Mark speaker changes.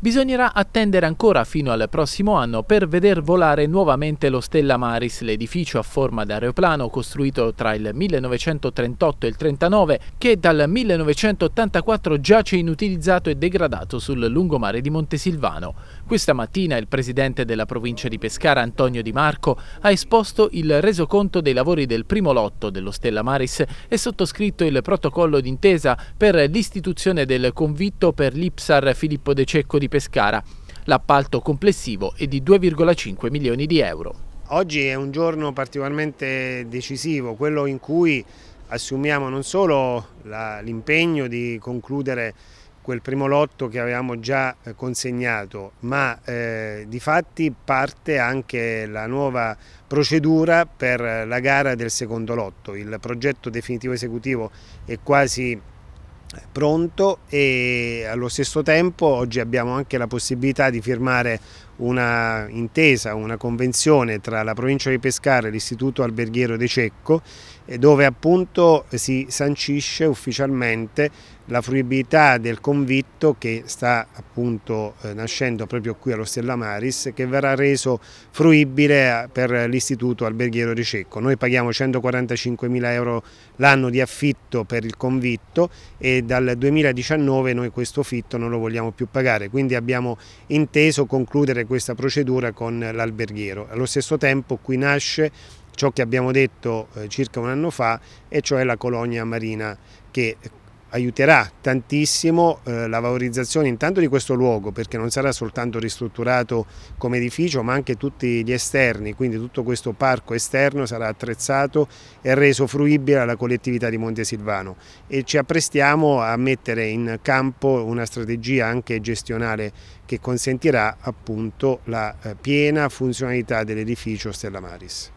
Speaker 1: Bisognerà attendere ancora fino al prossimo anno per veder volare nuovamente lo Stella Maris, l'edificio a forma d'aeroplano costruito tra il 1938 e il 1939 che dal 1984 giace inutilizzato e degradato sul lungomare di Montesilvano. Questa mattina il presidente della provincia di Pescara, Antonio Di Marco, ha esposto il resoconto dei lavori del primo lotto dello Stella Maris e sottoscritto il protocollo d'intesa per l'istituzione del convitto per l'Ipsar Filippo De Cecco di di Pescara. L'appalto complessivo è di 2,5 milioni di euro.
Speaker 2: Oggi è un giorno particolarmente decisivo, quello in cui assumiamo non solo l'impegno di concludere quel primo lotto che avevamo già eh, consegnato, ma eh, di fatti parte anche la nuova procedura per la gara del secondo lotto. Il progetto definitivo esecutivo è quasi pronto e allo stesso tempo oggi abbiamo anche la possibilità di firmare una intesa, una convenzione tra la provincia di Pescara e l'istituto alberghiero De Cecco eh, dove appunto si sancisce ufficialmente la fruibilità del convitto che sta appunto eh, nascendo proprio qui allo Stella Maris che verrà reso fruibile eh, per l'istituto alberghiero De Cecco. Noi paghiamo 145 mila euro l'anno di affitto per il convitto e dal 2019 noi questo affitto non lo vogliamo più pagare quindi abbiamo inteso concludere questa procedura con l'alberghiero. Allo stesso tempo qui nasce ciò che abbiamo detto eh, circa un anno fa e cioè la colonia marina che aiuterà tantissimo eh, la valorizzazione intanto di questo luogo perché non sarà soltanto ristrutturato come edificio ma anche tutti gli esterni, quindi tutto questo parco esterno sarà attrezzato e reso fruibile alla collettività di Montesilvano e ci apprestiamo a mettere in campo una strategia anche gestionale che consentirà appunto la eh, piena funzionalità dell'edificio Stella Maris.